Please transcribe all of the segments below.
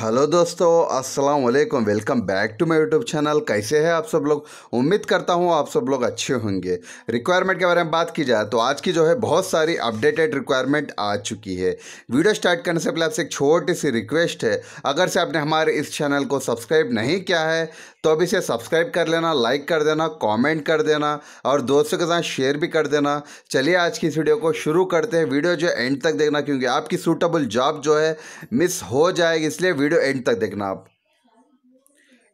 hello दोस्तों अस्सलाम वालेकुम welcome back to my YouTube channel कैसे हैं आप सब लोग उम्मीद करता हूं आप सब लोग अच्छे होंगे रिक्वायरमेंट के बारे में बात की जाए तो आज की जो है बहुत सारी अपडेटेड रिक्वायरमेंट आ चुकी है वीडियो स्टार्ट करने से पहले आपसे एक छोटी सी रिक्वेस्ट है अगर से आपने हमारे इस चैनल को सब्सक्राइब नहीं किया है तो अब इसे सब्सक्राइब कर लेना लाइक कर देना कॉमेंट कर देना और दोस्तों के साथ शेयर भी कर देना चलिए आज की इस वीडियो को शुरू करते हैं वीडियो जो एंड तक देखना क्योंकि आपकी सूटेबल जॉब जो है मिस हो जाएगी इसलिए वीडियो एंड तक देखना आप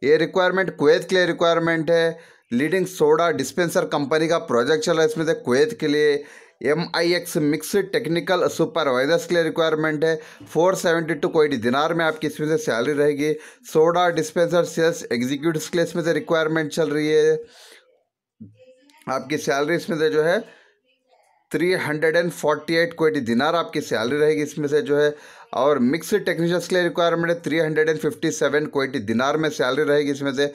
ये रिक्वायरमेंट कुवैत के लिए रिक्वायरमेंट है लीडिंग सोडा डिस्पेंसर कंपनी का प्रोजेक्ट चला है इसमें से कुवैत के लिए M I X mix technical supervisors के लिए रिक्वायरमेंट है फोर सेवेंटी टू कोई दिनार में आपकी इसमें से सैलरी रहेगी सोडा डिस्पेंसर सेल्स एग्जीक्यूटिव के लिए इसमें से रिक्वायरमेंट चल रही है आपकी सैलरी इसमें से जो है three hundred and forty eight कोई दिनार आपकी सैलरी रहेगी इसमें से जो है और मिक्स टेक्नीशियंस के लिए रिक्वायरमेंट है three hundred and fifty seven कोटी दिनार में सैलरी रहेगी इसमें से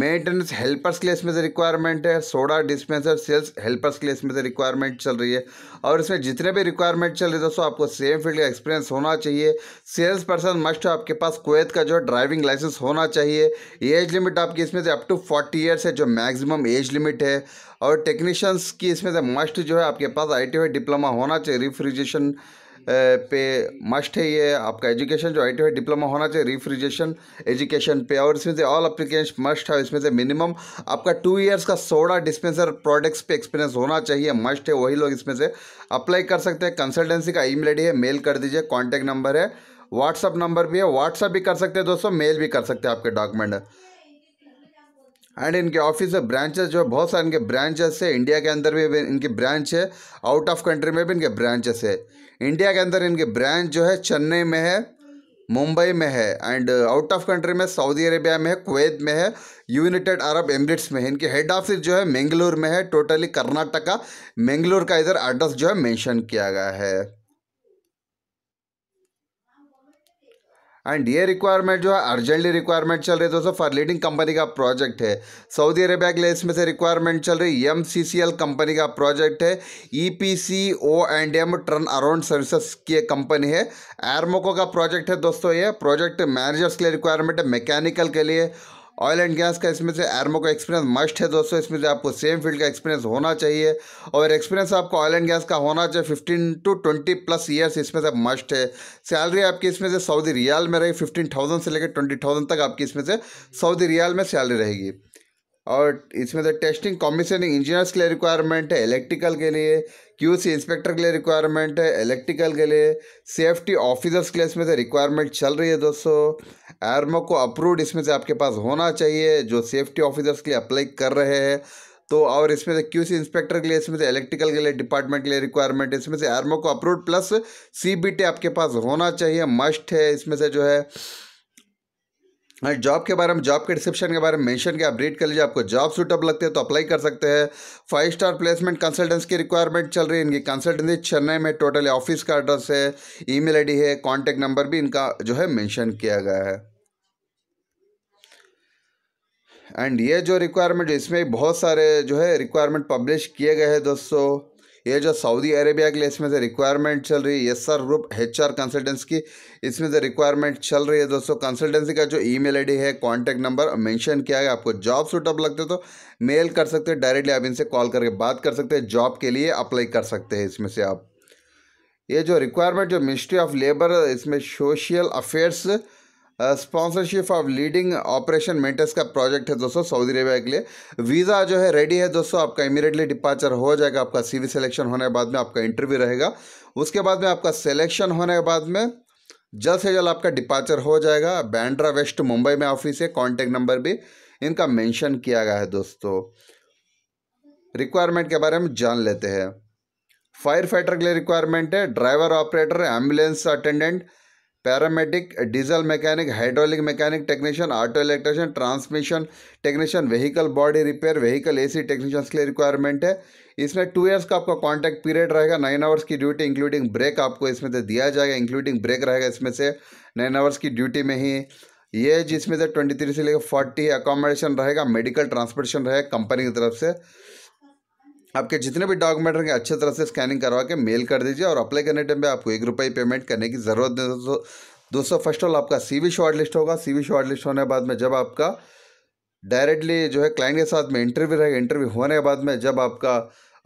मेंटेनेंस हेल्पर्स के लिए इसमें से रिक्वायरमेंट है सोडा डिस्पेंसर सेल्स हेल्पर्स के लिए इसमें से रिक्वायरमेंट चल रही है और इसमें जितने भी रिक्वायरमेंट चल रही है दोस्तों आपको सेम फील्ड का एक्सपीरियंस होना चाहिए सेल्स पर्सन मस्ट आपके पास कुवैत का जो ड्राइविंग लाइसेंस होना चाहिए एज लिमिट आपकी इसमें से अप टू फोर्टी ईयर्स है जो मैक्सिमम एज लिमिट है और टेक्नीशियंस की इसमें से मस्ट जो है आपके पास आई टी डिप्लोमा होना चाहिए रिफ्रिजरेशन पे मस्ट है ये आपका एजुकेशन जो आई टी डिप्लोमा होना चाहिए रिफ्रिजरेशन एजुकेशन पे और इसमें से ऑल अप्लीकेंट्स मस्ट है इसमें से मिनिमम आपका टू ईयर्स का सोडा डिस्पेंसर प्रोडक्ट्स पे एक्सपीरियंस होना चाहिए मस्ट है वही लोग इसमें से अप्लाई कर सकते हैं कंसल्टेंसी का ई मेल है मेल कर दीजिए कॉन्टैक्ट नंबर है व्हाट्सअप नंबर भी है व्हाट्सअप भी कर सकते हैं दोस्तों मेल भी कर सकते हैं आपके डॉक्यूमेंट एंड इनके ऑफिस ब्रांचेस जो है बहुत सारे इनके ब्रांचेस है इंडिया के अंदर भी इनकी ब्रांच है आउट ऑफ कंट्री में भी इनके ब्रांचेस है इंडिया के अंदर इनके ब्रांच जो है चेन्नई में है मुंबई में है एंड आउट ऑफ कंट्री में सऊदी अरेबिया में है कुवैत में है यूनाइटेड अरब एमरेट्स में है इनके हेड ऑफिस जो है मैंगलोर में है टोटली कर्नाटका मेंगलोर का इधर एड्रेस जो है मेंशन किया गया है एंड ये रिक्वायरमेंट जो है अर्जेंटली रिक्वायरमेंट चल रही है दोस्तों फॉर लीडिंग कंपनी का प्रोजेक्ट है सऊदी अरेबिया के लिए इसमें से रिक्वायरमेंट चल रही है एम कंपनी का प्रोजेक्ट है E P C O and M turn around services की एक कंपनी है एयरमोको का प्रोजेक्ट है दोस्तों ये प्रोजेक्ट मैनेजर्स के लिए रिक्वायरमेंट है मैकेनिकल के लिए ऑयल एंड गैस का इसमें से एरमो का एक्सपीरियंस मस्ट है दोस्तों इसमें से आपको सेम फील्ड का एक्सपीरियंस होना चाहिए और एक्सपीरियंस आपको ऑयल एंड गैस का होना चाहिए fifteen to twenty plus years इसमें से मस्ट है सैलरी आपकी इसमें से सऊदी रियाल में रहेगी फिफ्टीन थाउजेंड से लेकर ट्वेंटी थाउजेंड तक आपकी इसमें से सऊदी रियाल में सैलरी रहेगी और इसमें तो टेस्टिंग कमीशनिंग इंजीनियर्स के लिए रिक्वायरमेंट है इलेक्ट्रिकल के लिए क्यूसी इंस्पेक्टर के लिए रिक्वायरमेंट है इलेक्ट्रिकल के लिए सेफ्टी ऑफिसर्स के लिए इसमें से तो रिक्वायरमेंट चल रही है दोस्तों एयरमो को अप्रूव्ड इसमें से आपके पास होना चाहिए जो सेफ्टी ऑफिसर्स के लिए अप्लाई कर रहे हैं तो और इसमें से क्यूसी इंस्पेक्टर के लिए इसमें से इलेक्ट्रिकल के लिए डिपार्टमेंट के लिए रिक्वायरमेंट इसमें से एयरमो को अप्रूव्ड प्लस सी आपके पास होना चाहिए मस्ट है इसमें से जो है जॉब हाँ, के बारे में जॉब के डिस्क्रिप्शन के बारे में मेंशन के अपडेट कर लीजिए आपको जॉब सूटअप लगते हैं तो अप्लाई कर सकते हैं फाइव स्टार प्लेसमेंट कंसल्टेंस की रिक्वायरमेंट चल रही है इनकी कंसल्टेंसी चेन्नई में टोटल ऑफिस का एड्रेस है ईमेल आईडी है कॉन्टैक्ट नंबर भी इनका जो है मैंशन किया गया है एंड ये जो रिक्वायरमेंट इसमें बहुत सारे जो है रिक्वायरमेंट पब्लिश किए गए हैं दोस्तों ये जो सऊदी अरेबिया के लिए इसमें से रिक्वायरमेंट चल रही है R group H R consultants की इसमें से रिक्वायरमेंट चल रही है दोस्तों कंसल्टेंसी का जो ईमेल आईडी है कॉन्टैक्ट नंबर मेंशन किया गया आपको जॉब सूटअप लगते तो मेल कर सकते हो डायरेक्टली आप इनसे कॉल करके बात कर सकते हैं जॉब के लिए अप्लाई कर सकते हैं इसमें से आप ये जो रिक्वायरमेंट जो मिनिस्ट्री ऑफ लेबर इसमें social affairs sponsorship of leading operation maintenance का प्रोजेक्ट है दोस्तों सऊदी अरेबिया के लिए वीज़ा जो है रेडी है दोस्तों आपका इमीडिएटली डिपार्चर हो जाएगा आपका सीवी सिलेक्शन होने के बाद में आपका इंटरव्यू रहेगा उसके बाद में आपका सिलेक्शन होने के बाद में जल्द से जल्द आपका डिपार्चर हो जाएगा बैंड्रा वेस्ट मुंबई में ऑफिस है कॉन्टैक्ट नंबर भी इनका मैंशन किया गया है दोस्तों रिक्वायरमेंट के बारे में जान लेते हैं फायर फाइटर के लिए रिक्वायरमेंट है driver operator ambulance attendant paramedic diesel mechanic hydraulic mechanic technician auto electrician transmission technician vehicle body repair vehicle AC technicians के लिए रिक्वायरमेंट है इसमें टू इयर्स का आपका कॉन्टैक्ट पीरियड रहेगा नाइन आवर्स की ड्यूटी इंक्लूडिंग ब्रेक आपको इसमें से दिया जाएगा इंक्लूडिंग ब्रेक रहेगा इसमें से नाइन आवर्स की ड्यूटी में ही ये जिसमें से ट्वेंटी थ्री से लेकर फोर्टी अकोमोडेशन रहेगा मेडिकल ट्रांसपोर्टेशन रहेगा कंपनी की तरफ से आपके जितने भी डॉक्यूमेंट रहेंगे अच्छे तरह से स्कैनिंग करवा के मेल कर दीजिए और अप्लाई करने टाइम पे आपको एक रुपये पेमेंट करने की ज़रूरत नहीं दोस्तों दोस्तों फर्स्ट ऑल आपका सी वी शॉर्ट लिस्ट होगा वी शॉर्ट लिस्ट होने के बाद में जब आपका डायरेक्टली जो है क्लाइंट के साथ में इंटरव्यू रहेगा इंटरव्यू होने के बाद में जब आपका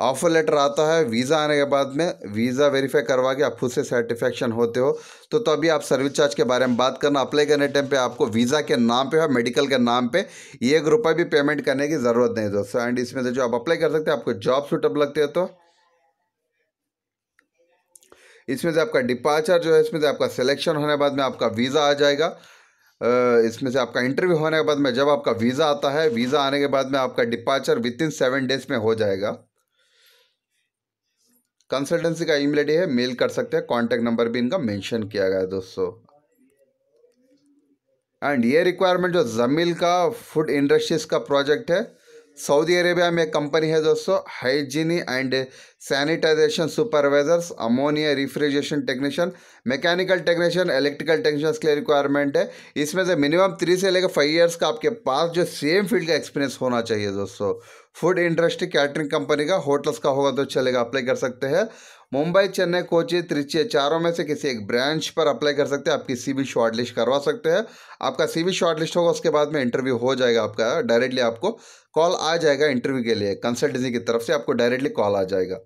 ऑफर लेटर आता है वीज़ा आने के बाद में वीज़ा वेरीफाई करवा के आप खुद से सेटिस्फेक्शन होते हो तो तभी आप सर्विस चार्ज के बारे में बात करना अप्लाई करने टाइम पे आपको वीज़ा के नाम पे और मेडिकल के नाम पे एक रुपये भी पेमेंट करने की ज़रूरत नहीं दोस्तों एंड इसमें से जो आप अप्लाई कर सकते हैं आपको जॉब सूटअप लगते हैं तो इसमें से आपका डिपार्चर जो है इसमें से आपका सिलेक्शन होने के बाद में आपका वीज़ा आ जाएगा इसमें से आपका इंटरव्यू होने के बाद में जब आपका वीज़ा आता है वीज़ा आने के बाद में आपका departure within seven days में हो जाएगा कंसल्टेंसी का ईमेल आईडी है मेल कर सकते हैं कॉन्टैक्ट नंबर भी इनका मेंशन किया गया है दोस्तों एंड ये रिक्वायरमेंट जो जमील का फूड इंडस्ट्रीज का प्रोजेक्ट है सऊदी अरेबिया में कंपनी है दोस्तों hygiene and sanitization supervisors ammonia refrigeration technician mechanical technician electrical technicians के लिए रिक्वायरमेंट है इसमें से मिनिमम थ्री से लेकर फाइव इयर्स का आपके पास जो सेम फील्ड का एक्सपीरियंस होना चाहिए दोस्तों फूड इंडस्ट्री कैटरिंग कंपनी का होटल्स का होगा तो चलेगा अप्लाई कर सकते हैं मुंबई चेन्नई कोची त्रिची चारों में से किसी एक ब्रांच पर अप्लाई कर सकते हैं आपकी शॉर्ट लिस्ट करवा सकते हैं आपका सी शॉर्ट लिस्ट होगा उसके बाद में इंटरव्यू हो जाएगा आपका डायरेक्टली आपको कॉल आ जाएगा इंटरव्यू के लिए कंसल्टेंसी की तरफ से आपको डायरेक्टली कॉल आ जाएगा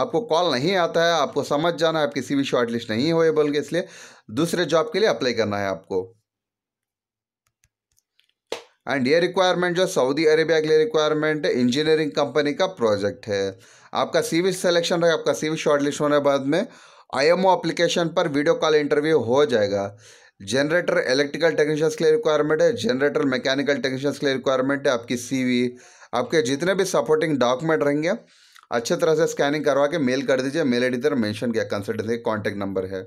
आपको कॉल नहीं आता है आपको समझ जाना है आपकी भी शॉर्ट शॉर्टलिस्ट नहीं बोल के इसलिए दूसरे जॉब के लिए अप्लाई करना है आपको एंड ये रिक्वायरमेंट जो सऊदी अरेबिया के लिए रिक्वायरमेंट है इंजीनियरिंग कंपनी का प्रोजेक्ट है आपका सीवी सिलेक्शन रहेगा आपका सीवी शॉर्टलिस्ट होने बाद में आईएमओ अप्लीकेशन पर वीडियो कॉल इंटरव्यू हो जाएगा जनरेटर इलेक्ट्रिकल टेक्नीशियंस के लिए रिक्वायरमेंट है जनरेटर मैकेनिकल टेक्नीशियंस के लिए रिक्वायरमेंट है आपकी सीवी आपके जितने भी सपोर्टिंग डॉक्यूमेंट रहेंगे अच्छे तरह से स्कैनिंग करवा के मेल कर दीजिए मेल आई डी मैंशन किया कंसल्टेंसी कॉन्टैक्ट नंबर है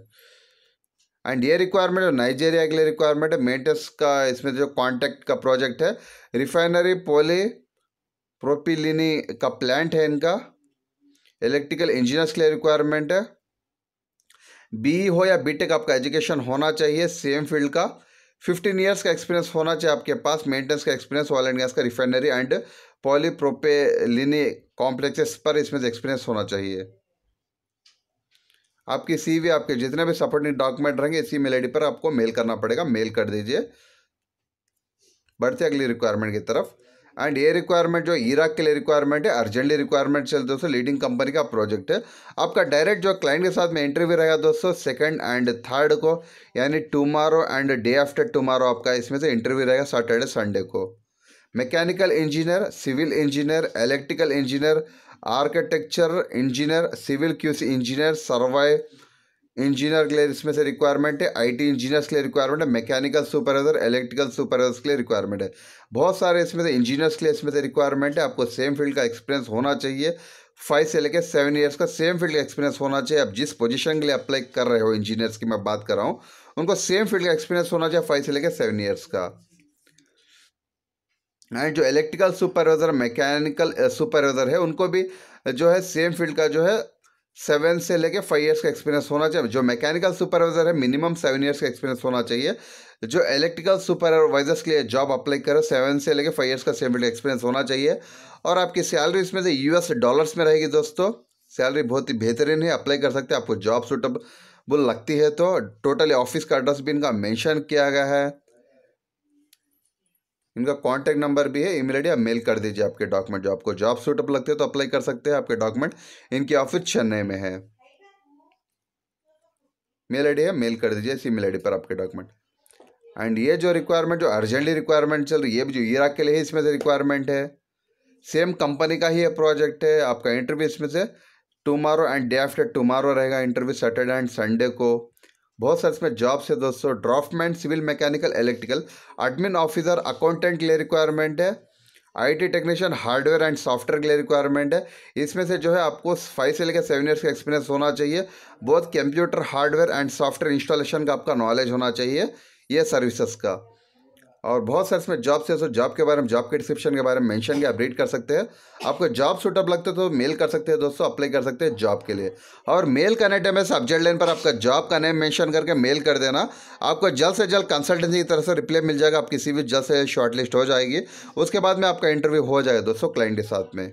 एंड ये रिक्वायरमेंट है नाइजेरिया के लिए रिक्वायरमेंट है मेंटेस का इसमें जो कॉन्टैक्ट का प्रोजेक्ट है रिफाइनरी पोली प्रोपीलिनी का प्लांट है इनका इलेक्ट्रिकल इंजीनियर्स के लिए रिक्वायरमेंट है बी हो या बीटेक आपका एजुकेशन होना चाहिए सेम फील्ड का फिफ्टीन ईयर्स का एक्सपीरियंस होना चाहिए आपके पास मेंटेनेंस का एक्सपीरियंस ऑयल एंड गैस का रिफाइनरी एंड पॉलीप्रोपेलिनी कॉम्प्लेक्सेस पर इसमें एक्सपीरियंस होना चाहिए आपकी सीवी आपके जितने भी सपोर्टिंग डॉक्यूमेंट रहेंगे इसी मेल आई पर आपको मेल करना पड़ेगा मेल कर दीजिए बढ़ते अगली रिक्वायरमेंट की तरफ एंड ये रिक्वायरमेंट जो इराक के लिए रिक्वायरमेंट है अर्जेंटली रिक्वायरमेंट चलते दोस्तों लीडिंग कंपनी का प्रोजेक्ट है आपका डायरेक्ट जो क्लाइंट के साथ में इंटरव्यू रहेगा दोस्तों सेकंड एंड थर्ड को यानी tomorrow and day after tomorrow आपका इसमें से इंटरव्यू रहेगा सैटरडे संडे को mechanical engineer civil engineer electrical engineer architecture engineer civil QC engineer survey engineer के लिए इसमें से रिक्वायरमेंट है आईटी इंजीनियर्स के लिए रिक्वायरमेंट है मैकेनिकल सुपरवाइजर इलेक्ट्रिकल सुपरवाइजर के लिए रिक्वायरमेंट है बहुत सारे इसमें से इंजीनियर्स के लिए इसमें से रिक्वायरमेंट है आपको सेम फील्ड का एक्सपीरियंस होना चाहिए फाइव से लेकर सेवन ईयर्स का सेम फील्ड का एक्सपीरियंस होना चाहिए आप जिस पोजिशन के लिए अप्लाई कर रहे हो इंजीनियर्स की मैं बात कर रहा हूँ उनको सेम फील्ड का एक्सपीरियंस होना चाहिए फाइव से लेकर सेवन ईयर्स का एंड जो इलेक्ट्रिकल सुपरवाइजर मैकेनिकल सुपरवाइजर है उनको भी जो है सेम फील्ड का जो है सेवन से लेके फाइव ईयर्स का एक्सपीरियंस होना चाहिए जो मैकेनिकल सुपरवाइजर है मिनिमम सेवन ईयर्स का एक्सपीरियंस होना चाहिए जो इलेक्ट्रिकल सुपरवाइजर्स के लिए जॉब अप्लाई करो सेवन से लेके फाइव ईयर्स का सेवन एक्सपीरियंस होना चाहिए और आपकी सैलरी इसमें से यूएस डॉलर्स में रहेगी दोस्तों सैलरी बहुत ही बेहतरीन है अप्लाई कर सकते हैं आपको जॉब सुटेबल लगती है तो टोटली ऑफिस का एड्रेस भी इनका मैंशन किया गया है इनका कॉन्टैक्ट नंबर भी है ईमेल आईडी आप मेल कर दीजिए आपके डॉक्यूमेंट जो आपको जॉब सूटअप लगते हैं तो अप्लाई कर सकते हैं आपके डॉक्यूमेंट इनकी ऑफिस चेन्नई में है मेल डी है मेल कर दीजिए इसी मेल डी पर आपके डॉक्यूमेंट एंड ये जो रिक्वायरमेंट जो अर्जेंटली रिक्वायरमेंट चल रही है ये भी जो इराक के लिए है इसमें से रिक्वायरमेंट है सेम कंपनी का ही ये प्रोजेक्ट है आपका इंटरव्यू इसमें से tomorrow and day after tomorrow रहेगा इंटरव्यू सैटरडे एंड संडे को बहुत सारे इसमें जॉब्स है दोस्तों draftsman civil mechanical electrical admin officer accountant के लिए रिक्वायरमेंट है IT technician hardware and software के लिए रिक्वायरमेंट है इसमें से जो है आपको फाइव से लेकर सेवन ईयर्स का एक्सपीरियंस होना चाहिए बहुत computer hardware and software installation का आपका नॉलेज होना चाहिए ये सर्विसेज का और बहुत सारे इसमें जॉब्स है सो जॉब के बारे में जॉब के डिस्क्रिप्शन के बारे में मेंशन किया अपडेट कर सकते हैं आपको जॉब सूटअप लगता है तो मेल कर सकते हैं दोस्तों अप्लाई कर सकते हैं जॉब के लिए और मेल करने टाइम सब्जेक्ट लाइन पर आपका जॉब का नेम मेंशन करके मेल कर देना आपको जल्द से जल्द कंसल्टेंसी की तरफ से रिप्लाई मिल जाएगा आप किसी भी जल्द से शॉर्टलिस्ट हो जाएगी उसके बाद में आपका इंटरव्यू हो जाएगा दोस्तों क्लाइंट के साथ में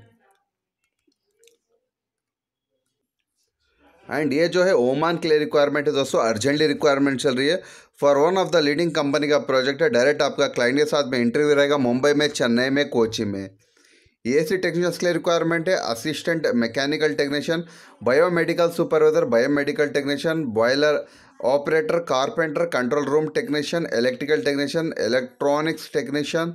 एंड ये जो है ओमान के लिए रिक्वायरमेंट है दोस्तों अर्जेंटली रिक्वायरमेंट चल रही है for one of the leading company का प्रोजेक्ट है डायरेक्ट आपका क्लाइंट के साथ में इंटरव्यू रहेगा मुंबई में चेन्नई में कोची में ए सी टेक्नीशियंस के लिए रिक्वायरमेंट है assistant mechanical technician biomedical supervisor biomedical technician boiler operator carpenter control room technician electrical technician electronics technician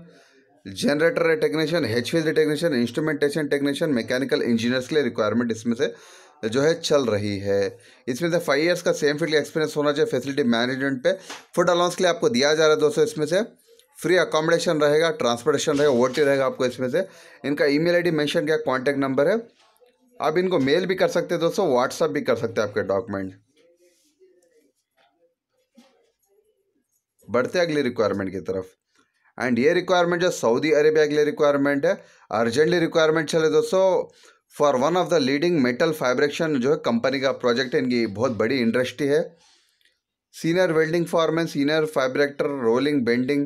generator technician H technician instrumentation technician mechanical engineers के लिए रिक्वायरमेंट इसमें से जो है चल रही है इसमें से फाइव ईयर्स का सेम फील्ड एक्सपीरियंस होना चाहिए फैसिलिटी मैनेजमेंट पे फूड अलाउंस के लिए आपको दिया जा रहा है दोस्तों इसमें से फ्री अकोमोडेशन रहेगा ट्रांसपोर्टेशन रहेगा वोटी रहेगा आपको इसमें से इनका ईमेल आईडी मेंशन किया कॉन्टैक्ट नंबर है आप इनको मेल भी कर सकते हैं दोस्तों व्हाट्सअप भी कर सकते हैं आपके डॉक्यूमेंट बढ़ते अगली रिक्वायरमेंट की तरफ एंड ये रिक्वायरमेंट जो सऊदी अरेबिया के लिए रिक्वायरमेंट है अर्जेंटली रिक्वायरमेंट चले दोस्तों for one of the leading metal fabrication जो है कंपनी का प्रोजेक्ट है इनकी बहुत बड़ी इंडस्ट्री है senior welding foreman senior fabricator rolling bending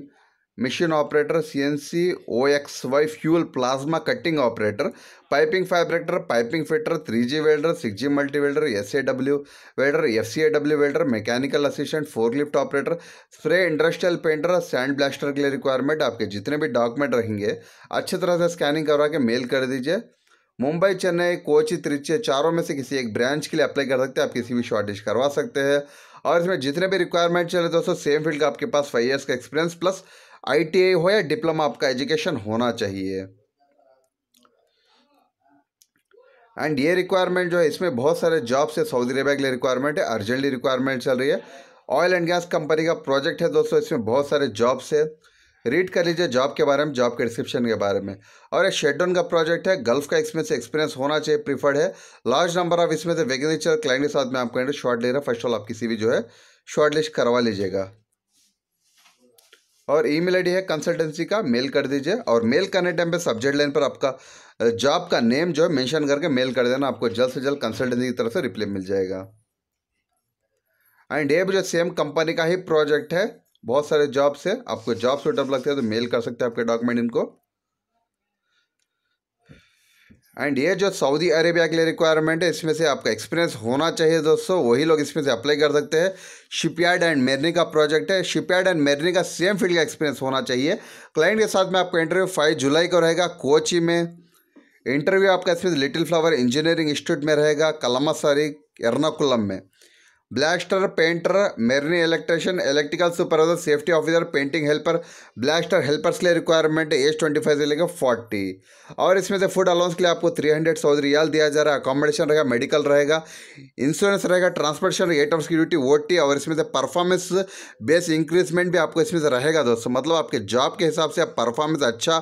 machine operator C N C O X Y fuel plasma cutting operator piping fabricator piping fitter three G welder six G multi welder S A W welder F C A W welder mechanical assistant forklift operator spray industrial painter sand blaster के लिए requirement आपके जितने भी document रहेंगे अच्छी तरह से scanning करवा के मेल कर दीजिए मुंबई चेन्नई कोची त्रिचे चारों में से किसी एक ब्रांच के लिए अप्लाई कर सकते हैं आप किसी भी शॉर्टेज करवा सकते हैं और इसमें जितने भी रिक्वायरमेंट चले दोस्तों सेम फील्ड का आपके पास फाइव ईयर्स का एक्सपीरियंस प्लस आई हो या डिप्लोमा आपका एजुकेशन होना चाहिए एंड ये रिक्वायरमेंट जो है इसमें बहुत सारे जॉब्स है सऊदी अरेबिया के लिए रिक्वायरमेंट है अर्जेंटली रिक्वायरमेंट चल रही है ऑयल एंड गैस कंपनी का प्रोजेक्ट है दोस्तों इसमें बहुत सारे जॉब्स है रीड कर लीजिए जॉब के बारे में जॉब के डिस्क्रिप्शन के बारे में और एक शेडन का प्रोजेक्ट है गल्फ का इसमें से एक्सपीरियंस होना चाहिए प्रीफर्ड है लार्ज नंबर ऑफ इसमें से वेगनेचर क्लाइंट के साथ में आपको शॉर्ट ले रहा फर्स्ट ऑल आप किसी भी जो है शॉर्ट लिस्ट करवा लीजिएगा और ईमेल आईडी है कंसल्टेंसी का मेल कर दीजिए और मेल करने टाइम पे सब्जेक्ट लाइन पर आपका जॉब का नेम जो है मेंशन करके मेल कर देना आपको जल्द से जल्द कंसल्टेंसी की तरफ से रिप्लाई मिल जाएगा एंड ये जो सेम कंपनी का ही प्रोजेक्ट है बहुत सारे जॉब्स है आपको जॉब्स में लगते हैं तो मेल कर सकते हैं आपके डॉक्यूमेंट इनको एंड ये जो सऊदी अरेबिया के लिए रिक्वायरमेंट है इसमें से आपका एक्सपीरियंस होना चाहिए दोस्तों वही लोग इसमें से अप्लाई कर सकते हैं शिपयार्ड एंड मेरनी का प्रोजेक्ट है शिपयार्ड एंड मेरनी का सेम फील्ड का एक्सपीरियंस होना चाहिए क्लाइंट के साथ में आपका इंटरव्यू फाइव जुलाई को रहेगा कोची में इंटरव्यू आपका इसमें लिटिल फ्लावर इंजीनियरिंग इंस्टीट्यूट में रहेगा कलमासारी एर्नाकुलम में ब्लास्टर पेंटर मेरनी electrician electrical supervisor safety officer painting helper blaster helpers के लिए रिक्वायरमेंट एज ट्वेंटी फाइव से लेकर फोर्टी और इसमें से फूड अलाउंस के लिए आपको थ्री हंड्रेड सौ रियाल दिया जा रहा है अकोमोडेशन रहेगा मेडिकल रहेगा इंश्योरेंस रहेगा transportation at of security O T और इसमें से परफॉर्मेंस बेस इंक्रीजमेंट भी आपको इसमें से रहेगा दोस्तों मतलब आपके जॉब के हिसाब से आप परफॉर्मेंस अच्छा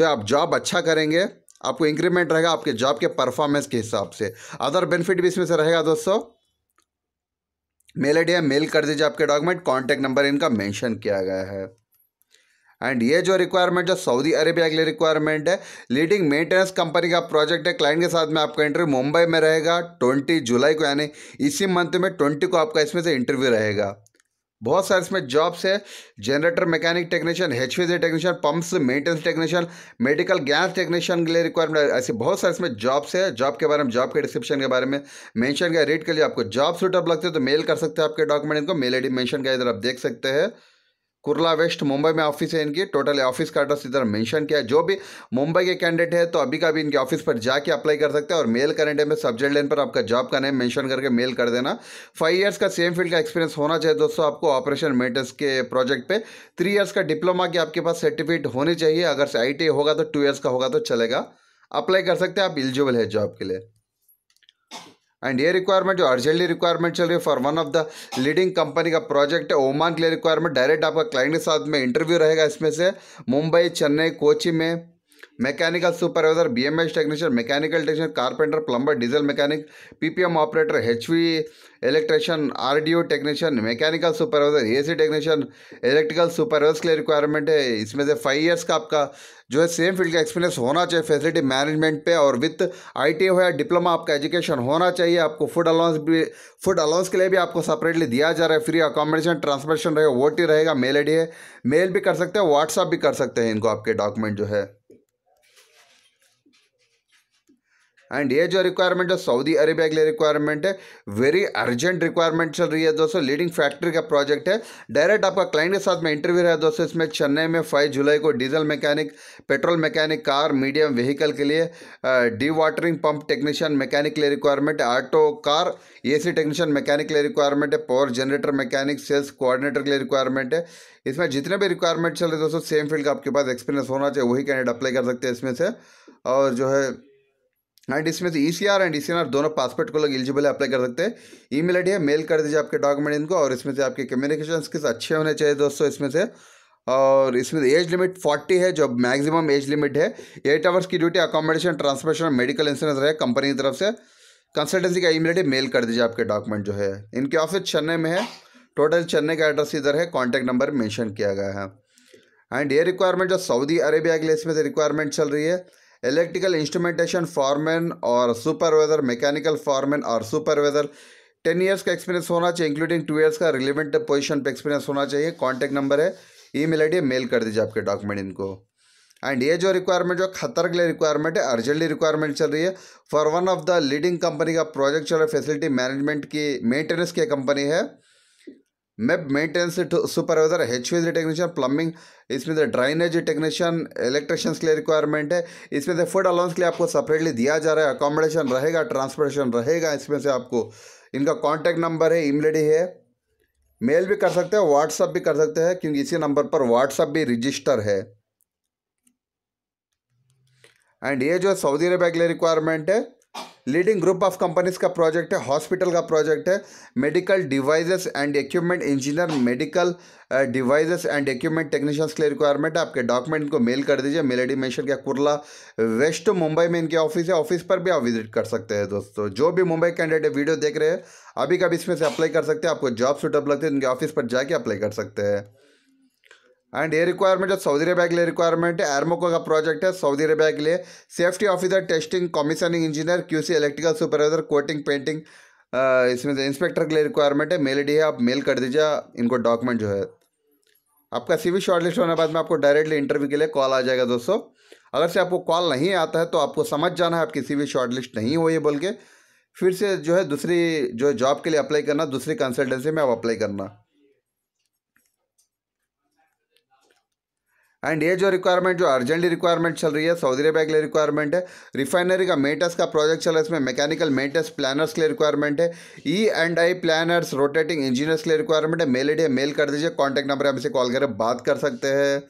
जो आप जॉब अच्छा करेंगे आपको इंक्रीमेंट रहेगा आपके जॉब के परफॉर्मेंस के हिसाब से अदर बेनिफिट भी इसमें से रहेगा दोस्तों मेल आई मेल कर दीजिए आपके डॉक्यूमेंट कॉन्टैक्ट नंबर इनका मेंशन किया गया है एंड ये जो रिक्वायरमेंट जो सऊदी अरेबिया के लिए रिक्वायरमेंट है लीडिंग मेंटेनेंस कंपनी का प्रोजेक्ट है क्लाइंट के साथ में आपका इंटरव्यू मुंबई में रहेगा ट्वेंटी जुलाई को यानी इसी मंथ में ट्वेंटी को आपका इसमें से इंटरव्यू रहेगा बहुत सारे इसमें जॉब्स है generator mechanic technician H technician pumps maintenance technician medical gas technician के लिए रिक्वायरमेंट ऐसे बहुत सारे इसमें जॉब्स है जॉब के बारे में जॉब के डिस्क्रिप्शन के बारे में मेंशन किया रेट के लिए आपको जॉब सूटअप लगते हैं तो मेल कर सकते हैं आपके डॉक्यूमेंट इनको मेल आई डी मेंशन किया इधर आप देख सकते हैं कुरला वेस्ट मुंबई में ऑफिस है इनकी टोटल ऑफिस का एड्रेस इधर मेंशन किया है जो भी मुंबई के कैंडिडेट है तो अभी का भी इनके ऑफिस पर जाके अप्लाई कर सकते हैं और मेल करेंडे में सब्जेक्ट लाइन पर आपका जॉब का नेम मेंशन करके मेल कर देना फाइव ईयर्स का सेम फील्ड का एक्सपीरियंस होना चाहिए दोस्तों आपको ऑपरेशन मेटर्स के प्रोजेक्ट पर थ्री ईयर्स का डिप्लोमा की आपके पास सर्टिफिकेट होनी चाहिए अगर आई e होगा तो टू ईयर्स का होगा तो चलेगा अप्लाई कर सकते हैं आप एलिजिबल है जॉब के लिए एंड ये रिक्वायरमेंट जो अर्जेंटली रिक्वायरमेंट चल रही है for one of the leading company का प्रोजेक्ट है ओमान के लिए रिक्वायरमेंट डायरेक्ट आपका क्लाइंट के साथ में इंटरव्यू रहेगा इसमें से मुंबई चेन्नई कोची में mechanical supervisor B M S technician mechanical technician carpenter plumber diesel mechanic P P M operator H V electrician R D O technician mechanical supervisor A C technician electrical supervisor के लिए requirement है इसमें से five years का आपका जो है same field का एक्सपीरियंस होना चाहिए फैसिलिटी मैनेजमेंट पे और विथ आईटी e हो या डिप्लोमा आपका एजुकेशन होना चाहिए आपको फूड अलाउंस भी फूड अलाउंस के लिए भी आपको सेपरेटली दिया जा रहा है फ्री अकोमोडेशन ट्रांसपोर्टेशन रहेगा वोट ही रहेगा मेल आई है मेल भी कर सकते हैं व्हाट्सअप भी कर सकते हैं इनको आपके डॉक्यूमेंट जो है एंड ये जो रिक्वायरमेंट है सऊदी अरेबिया के लिए रिक्वायरमेंट है वेरी अर्जेंट रिक्वायरमेंट चल रही है दोस्तों लीडिंग फैक्ट्री का प्रोजेक्ट है डायरेक्ट आपका क्लाइंट के साथ में इंटरव्यू है दोस्तों इसमें चेन्नई में फाइव जुलाई को diesel mechanic petrol mechanic car medium vehicle के लिए dewatering pump technician mechanic के लिए रिक्वायरमेंट है auto car C technician mechanic लिए रिक्वायरमेंट है power generator mechanic sales coordinator के लिए रिक्वायरमेंट है इसमें जितने भी रिक्वायरमेंट चल रहे दोस्तों सेम फील्ड का आपके पास एक्सपीरियंस होना चाहिए वही कैंडिडेट अप्लाई कर सकते हैं इसमें से और जो है एंड इसमें से E C R and E C R दोनों पासपोर्ट को लोग एलिजिबल अप्लाई कर सकते हैं ई मेल आई डी है मेल कर दीजिए आपके डॉक्यूमेंट इनको और इसमें से आपके कम्युनिकेशन स्किल्स अच्छे होने चाहिए दोस्तों इसमें से और इसमें एज लिमिट फोर्टी है जो मैक्सिमम एज लिमिट है एट आवर्स की duty accommodation transportation medical insurance रहे कंपनी की तरफ से कंसल्टेंसी का मेल आई मेल कर दीजिए आपके डॉक्यूमेंट जो है इनके ऑफिस चेन्नई में है टोटल चेन्नई का एड्रेस इधर है कॉन्टैक्ट नंबर मैंशन किया गया है एंड ये रिक्वायरमेंट जो सऊदी अरेबिया के लिए इसमें से रिक्वायरमेंट चल रही है इलेक्ट्रिकल इंस्ट्रूमेंटेशन फॉरमैन और सुपरवाइजर मैकेनिकल फॉरमैन और सुपरवाइजर टेन ईयर्स का एक्सपीरियंस होना चाहिए इंक्लूडिंग टू ईयर्स का रिलेवेंट पोजीशन पे एक्सपीरियंस होना चाहिए कॉन्टैक्ट नंबर है ई मेल आई मेल कर दीजिए आपके डॉक्यूमेंट इनको एंड ये जो रिक्वायरमेंट जो खतर के लिए रिक्वायरमेंट है अर्जेंटली रिक्वायरमेंट चल रही है for one of the leading company का प्रोजेक्ट चल रहा है फैसिलिटी मैनेजमेंट की मेंटेनेंस की कंपनी है मेब maintenance supervisor, HVAC technician plumbing इसमें से ड्राइनेज टेक्नीशियन इलेक्ट्रिशियंस के लिए रिक्वायरमेंट है इसमें से फूड अलाउंस के लिए आपको सेपरेटली दिया जा रहा है अकोमोडेशन रहेगा ट्रांसपोर्टेशन रहेगा इसमें से आपको इनका कॉन्टैक्ट नंबर है इमलेडी है मेल भी कर सकते हैं व्हाट्सअप भी कर सकते हैं क्योंकि इसी नंबर पर व्हाट्सअप भी रजिस्टर है एंड ये जो सऊदी अरेबिया के लिए रिक्वायरमेंट है लीडिंग ग्रुप ऑफ कंपनीज का प्रोजेक्ट है हॉस्पिटल का प्रोजेक्ट है medical devices and equipment engineer medical devices and equipment technicians के लिए रिक्वायरमेंट आपके डॉक्यूमेंट को मेल कर दीजिए मेल आई मेंशन किया कुरला वेस्ट मुंबई में इनके ऑफिस है ऑफिस पर भी आप विजिट कर सकते हैं दोस्तों जो भी मुंबई कैंडिडेट वीडियो देख रहे हैं अभी कभी इसमें से अप्लाई कर सकते हैं आपको जॉब सुटेबल लगते हैं इनके ऑफिस पर जाके अप्लाई कर सकते हैं एंड ये रिक्वायरमेंट सऊदी अरबिया के लिए रिक्वायरमेंट है एरमोको का प्रोजेक्ट है सऊदी अरबिया के लिए safety officer testing commissioning engineer QC electrical supervisor coating painting इसमें से इंस्पेक्टर के लिए रिक्वायरमेंट है मेल आई है आप मेल कर दीजिए इनको डॉक्यूमेंट जो है आपका सी वी शॉर्टलिस्ट होने के बाद में आपको डायरेक्टली इंटरव्यू के लिए कॉल आ जाएगा दोस्तों अगर से आपको कॉल नहीं आता है तो आपको समझ जाना है आपकी सी वी शॉर्टलिस्ट नहीं हुई है बोल के फिर से जो है दूसरी जो जॉब के लिए अप्लाई करना दूसरी कंसल्टेंसी में आप अप्लाई करना एंड ये जो रिक्वायरमेंट जो अर्जेंटली रिक्वायरमेंट चल रही है सऊदी अरबिया के लिए रिक्वायरमेंट है रिफाइनरी का मेटस का प्रोजेक्ट चल रहा है इसमें मैकेनिकल मेटस प्लानर्स के लिए रिक्वायरमेंट है E and I planners rotating engineers के लिए रिक्वायरमेंट है मेल आई मेल कर दीजिए कॉन्टैक्ट नंबर हमसे कॉल करके बात कर सकते हैं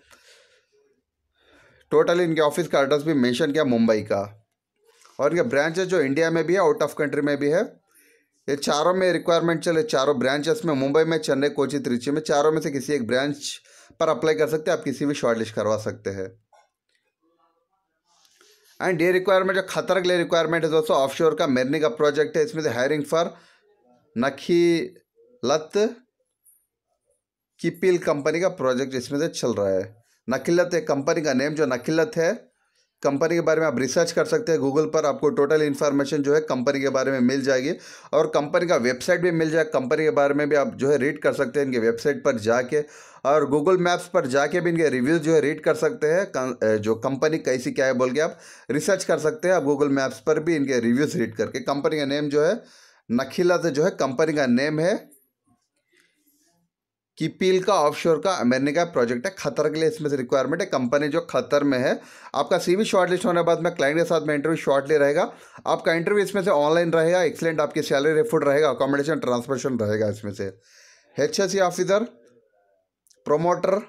टोटल इनके ऑफिस का एड्रेस भी मैंशन किया मुंबई का और इनके ब्रांचेज जो इंडिया में भी है आउट ऑफ कंट्री में भी है ये चारों में रिक्वायरमेंट चले चारों ब्रांचेस में मुंबई में चेन्नई कोची त्रिची में चारों में से किसी एक ब्रांच पर अप्लाई कर सकते हैं आप किसी भी शॉर्ट लिस्ट करवा सकते हैं एंड डे रिक्वायरमेंट जो खतर के लिए रिक्वायरमेंट है तो दोस्तों ऑफ का मेरनी का प्रोजेक्ट है इसमें से हायरिंग फॉर नखी लत कीपील कंपनी का प्रोजेक्ट इसमें से चल रहा है नखिलत एक कंपनी का नेम जो नखिलत है कंपनी के बारे में आप रिसर्च कर सकते हैं गूगल पर आपको टोटल इन्फॉर्मेशन जो है कंपनी के बारे में मिल जाएगी और कंपनी का वेबसाइट भी मिल जाएगा कंपनी के बारे में भी आप जो है रीड कर सकते हैं इनके वेबसाइट पर जाके और गूगल मैप्स पर जाके भी इनके रिव्यूज़ जो है रीड कर सकते हैं जो कंपनी कैसी क्या है बोल के आप रिसर्च कर सकते हैं आप गूगल मैप्स पर भी इनके रिव्यूज़ रीड करके कंपनी का नेम जो है नखीला से जो है कंपनी का नेम है कि पील का ऑफशोर का अमेरिका प्रोजेक्ट है खतर के लिए इसमें से रिक्वायरमेंट है कंपनी जो खतर में है आपका सीवी शॉर्ट लिस्ट होने के बाद में क्लाइंट के साथ में इंटरव्यू शॉर्ट ले रहेगा आपका इंटरव्यू इसमें से ऑनलाइन रहेगा एक्सलेंट आपकी सैलरी रिफूड रहेगा अकोमोडेशन ट्रांसपोर्टेशन रहेगा इसमें से एच ऑफिसर प्रोमोटर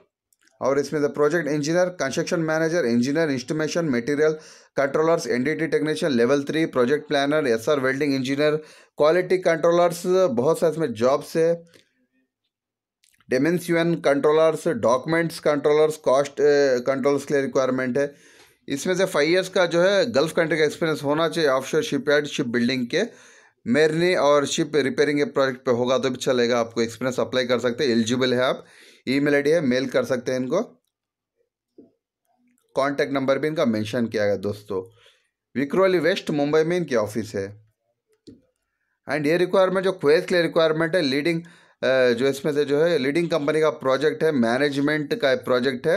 और इसमें से project engineer construction manager engineer instrumentation material controllers NDT technician level three project planner SR welding engineer quality controllers बहुत सारे इसमें जॉब्स है dimension controllers documents controllers cost controls के लिए रिक्वायरमेंट है इसमें से फाइव ईयर्स का जो है गल्फ कंट्री का एक्सपीरियंस होना चाहिए ऑफशोर यार्ड शिप बिल्डिंग के मेरनी और शिप रिपेयरिंग के प्रोजेक्ट पे होगा तो भी चलेगा आपको एक्सपीरियंस अप्लाई कर सकते हैं एलिजिबल है आप ईमेल आईडी है मेल कर सकते हैं इनको कॉन्टैक्ट नंबर भी इनका मेंशन किया गया दोस्तों विक्रोली वेस्ट मुंबई में इनकी ऑफिस है एंड ये रिक्वायरमेंट जो क्वेस्ट के लिए रिक्वायरमेंट है लीडिंग जो इसमें से जो है लीडिंग कंपनी का प्रोजेक्ट है मैनेजमेंट का प्रोजेक्ट है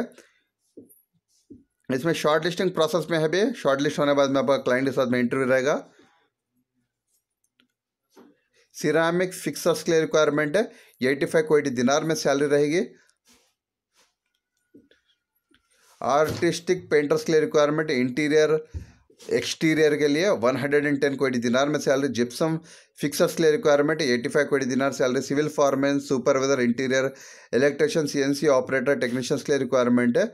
इसमें शॉर्ट लिस्टिंग प्रोसेस में है भी शॉर्ट लिस्ट होने के बाद में आपका क्लाइंट के साथ में इंटरव्यू रहेगा सिरामिक फिक्सर्स के लिए रिक्वायरमेंट है एटी फाइव को दिनार में सैलरी रहेगी आर्टिस्टिक पेंटर्स के लिए रिक्वायरमेंट इंटीरियर एक्सटीरियर के लिए 110 कोटी दिनार में सैलरी जिप्सम फिक्सर्स के लिए रिक्वायरमेंट 85 कोटी दिनार salary civil foremen supervisor interior electrician CNC operator technicians के लिए रिक्वायरमेंट है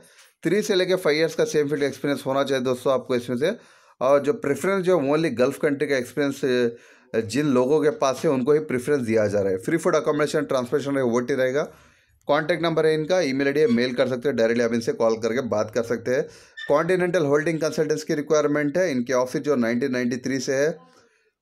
थ्री से लेकर फाइव ईयर्स का सेम फील्ड एक्सपीरियंस होना चाहिए दोस्तों आपको इसमें से और जो प्रेफरेंस जो ओनली गल्फ कंट्री का एक्सपीरियंस जिन लोगों के पास है उनको ही प्रेफरेंस दिया जा रहा है फ्री फूड अकोमोडेशन ट्रांसपोर्टेशन वो टी रहेगा कॉन्टैक्ट नंबर है इनका ईमेल आईडी है मेल कर सकते हैं डायरेक्टली आप इनसे कॉल करके बात कर सकते हैं कॉन्टिनेंटल होल्डिंग कंसल्टेंस की रिक्वायरमेंट है इनके ऑफिस जो 1993 से है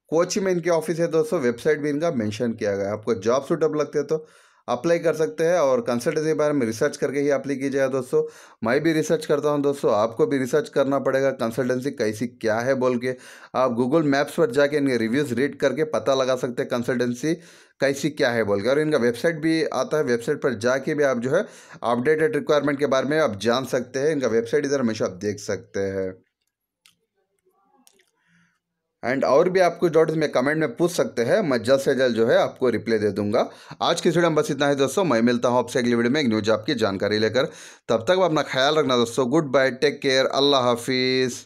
कोची में इनके ऑफिस है दोस्तों वेबसाइट भी इनका मेंशन किया गया है आपको जॉब सूटअप लगते हैं तो अप्लाई कर सकते हैं और कंसल्टेंसी के बारे में रिसर्च करके ही अप्लाई कीजिएगा दोस्तों मैं भी रिसर्च करता हूं दोस्तों आपको भी रिसर्च करना पड़ेगा कंसल्टेंसी कैसी क्या है बोल के आप गूगल मैप्स पर जाके इनके रिव्यूज़ रीड करके पता लगा सकते हैं कंसल्टेंसी कैसी क्या है बोल के और इनका वेबसाइट भी आता है वेबसाइट पर जाके भी आप जो है अपडेटेड रिक्वायरमेंट के बारे में आप जान सकते हैं इनका वेबसाइट इधर हमेशा आप देख सकते हैं एंड और भी आपको कुछ डाउट्स में कमेंट में पूछ सकते हैं मैं जल्द से जल्द जो है आपको रिप्लाई दे दूंगा आज की वीडियो में बस इतना ही दोस्तों मैं मिलता हूँ आपसे अगली वीडियो में एक न्यूज आपकी जानकारी लेकर तब तक अपना ख्याल रखना दोस्तों गुड बाय टेक केयर अल्लाह हाफिज़